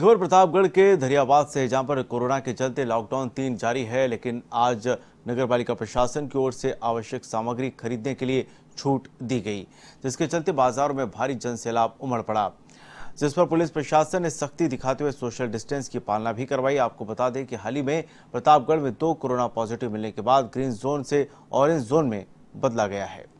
खबर प्रतापगढ़ के धरियाबाद से जहां पर कोरोना के चलते लॉकडाउन तीन जारी है लेकिन आज नगर पालिका प्रशासन की ओर से आवश्यक सामग्री खरीदने के लिए छूट दी गई जिसके चलते बाजारों में भारी जनसैलाब उमड़ पड़ा जिस पर पुलिस प्रशासन ने सख्ती दिखाते हुए सोशल डिस्टेंस की पालना भी करवाई आपको बता दें कि हाल ही में प्रतापगढ़ में दो कोरोना पॉजिटिव मिलने के बाद ग्रीन जोन से ऑरेंज जोन में बदला गया है